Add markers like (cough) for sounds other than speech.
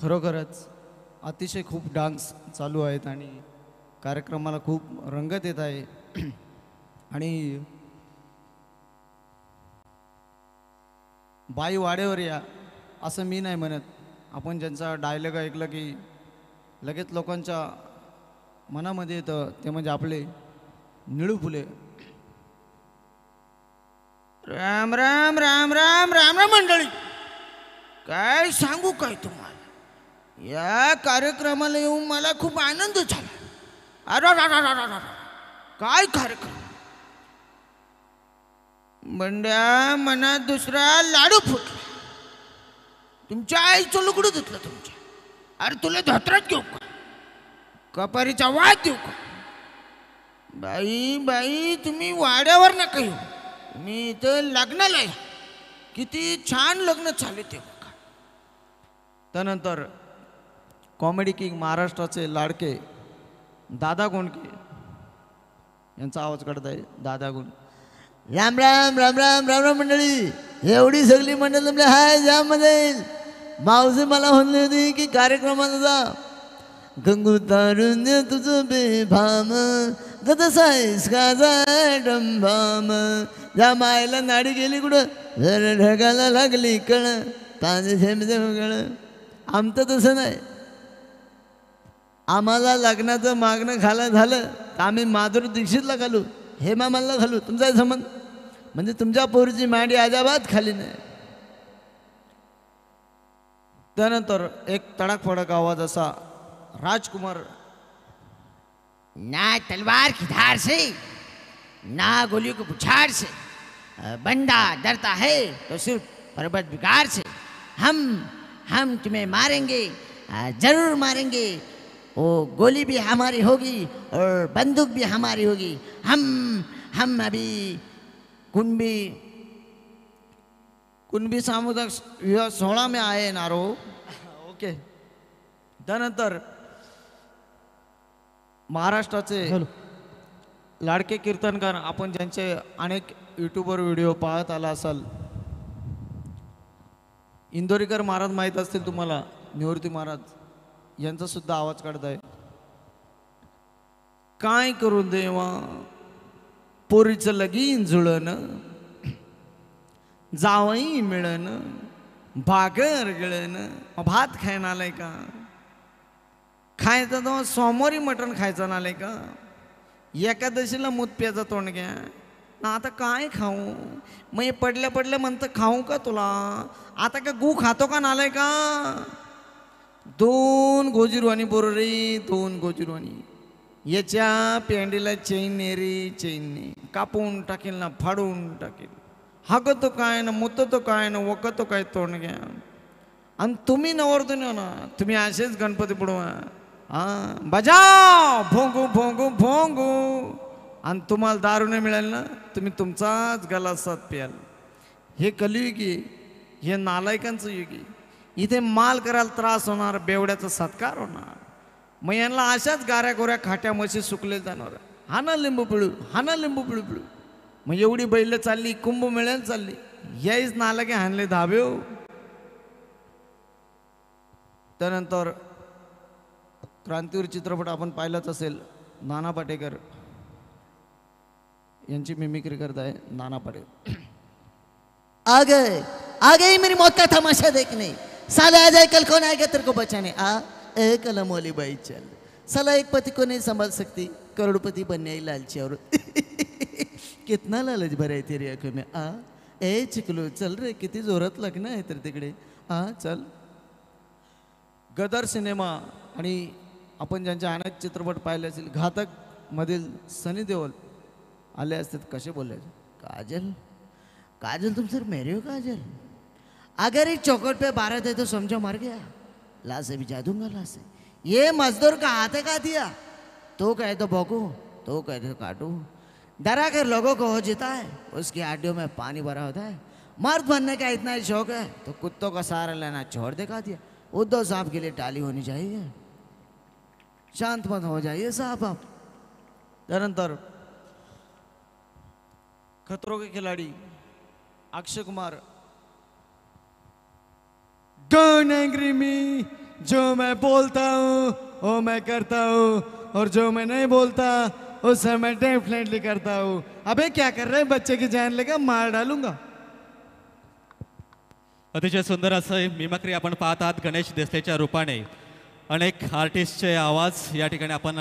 खरोखरच अतिशय खूप डान्स चालू आहेत आणि कार्यक्रमाला खूप रंगत येत आहे (clears throat) आणि बाई वाडेवर या असं मी नाही म्हणत आपण ज्यांचा डायलॉग ऐकलं की लगेच लोकांच्या मनामध्ये येतं ते म्हणजे आपले निळू फुले राम राम राम राम राम राम मंडळी काय सांगू काय तुम्हाला या कार्यक्रमाला येऊन मला खूप आनंद झाला अरे काय कार्यक्रम बंड्या मनात दुसरा लाडू फुटला तुमच्या आईचं लुकडू धुतलं तुमच्या अरे तुला धोत्रात घेऊ का कपारीचा वाद देऊ का बाई बाई तुम्ही वाड्यावर नका येऊ मी इथं लग्नाला किती छान लग्न झाले ते बघा त्यानंतर कॉमेडी किंग महाराष्ट्राचे लाडके दादा गोंडके यांचा आवाज काढत आहे दादा गुण राम राम राम राम राम राम मंडळी एवढी सगळी मंडळी तुमले हाय जा मध्ये मावजी मला म्हणली होती की कार्यक्रमाला जा गंगू तारुण तुझ बेभाम गत साईस का डंभाम या मायला नाडी गेली कुठं ढगायला ढगाला लागली कळ ताजे झेम झेम कळ आमचं तसं नाही आम्हाला लग्नाचं मागणं घाला झालं तर आम्ही माधुरी दीक्षितला घालू हेमा घालू तुमचा समज म्हणजे तुमच्या पोरीची मांडी आजाबाद खाली नाही त्यानंतर एक तडाकफडक आवाज असा राजकुमार ना तलवार की धार से ना गोली को पुछार से बंदा डरता है तो सिर्फ पर्वत विकार से हम हम तुम्हें मारेंगे जरूर मारेंगे ओ, गोली भी हमारी होगी और बंदूक भी हमारी होगी हम हम अभी कुंभी कुणबी सामुदायिक विवाह सोहळा में आहे नारो ओके त्यानंतर महाराष्ट्राचे लाडके कीर्तनकार आपण ज्यांचे अनेक यूट्यूबवर व्हिडिओ पाहत आला असाल इंदोरीकर महाराज माहीत असतील तुम्हाला निवृत्ती महाराज यांचा सुद्धा आवाज काढताय काय करू देवा पोरीचं लगीन जुळन जावई मिळण भागर गिळण भात खायन आलाय का खायचं तेव्हा सोमवारी मटण खायचं नालाय का एकादशीला मूत तोंड घ्या ना आता काय खाऊ मग पडल्या पडल्या म्हणतं खाऊ का तुला आता का गू खातो का नालाय का दोन गोजीरवाणी बोररी दोन गोजीरवाणी याच्या पेंडीला चैनने रे चैनने कापून टाकेल ना फाडून टाकेल हागतो काय ना मुततो काय ना वकतो काय तोंड घ्या आणि तुम्ही नवरतो ना तुम्ही असेच गणपती बुडवा हा बजा भोंगू भोंगू भोंगू आणि तुम्हाला दारू नाही मिळेल ना तुम्ही तुमचाच गला गलासात प्याल हे कलियुगी हे नालायकांचं युगी इथे माल करायला त्रास होणार बेवड्याचा सत्कार होणार मग यांना अशाच गाऱ्या गोऱ्या खाट्या सुकले जाणार हा ना लिंबू पिळू हा ना लिंबू पिळू पिळू मग एवढी बैल चालली कुंभ कुंभमेळ्यानं चालली याईच नाला की हानले धाबे हो. त्यानंतर क्रांतीवर चित्रपट आपण पाहिलाच असेल नाना पाटेकर यांची मिमिक्री आहे नाना पाटेकर आ आगे आ मेरी मौत का तमाशा देखने साला आज कल कोण आएगा तर को बचाने आ ए कलम बाई चल साला एक पती को सकती करोडपती बनने लालची और (laughs) कितना लालच भराय ते रे कमी आ ए चिकलो चल रे किती जोरात लग्न आहे तर तिकडे आ चल गदर सिनेमा आणि आपण ज्यांच्या अनेक चित्रपट पाहिले असेल घातक मधील सनी देओल आले असतात कसे बोलले काजल काजल तुमचं हो काजल अगर एक चौकट पे बारह थे तो समझो मर गया भी जा दूंगा लाश ये मजदूर का हाथे का दिया तो कहे तो बोको तो कहे तो काटू डरा कर लोगों को हो जीता है उसकी हड्डियों में पानी भरा होता है मर्द बनने का इतना ही शौक है तो कुत्तों का सहारा लेना छोड़ देखा दिया उद्धव साहब के लिए टाली होनी चाहिए शांत मत हो जाइए साहब आप निरंतर खतरों के खिलाड़ी अक्षय कुमार कौन एंग्री मी जो मैं बोलता हूँ वो मैं करता हूँ और जो मैं नहीं बोलता उसे मैं डेफिनेटली करता हूँ अबे क्या कर रहे हैं बच्चे की जान लेगा मार डालूंगा अतिशय सुंदर असं मिमक्री अपन पहात आहात गणेश देसलेच्या रूपाने अनेक आर्टिस्टचे आवाज ये अपन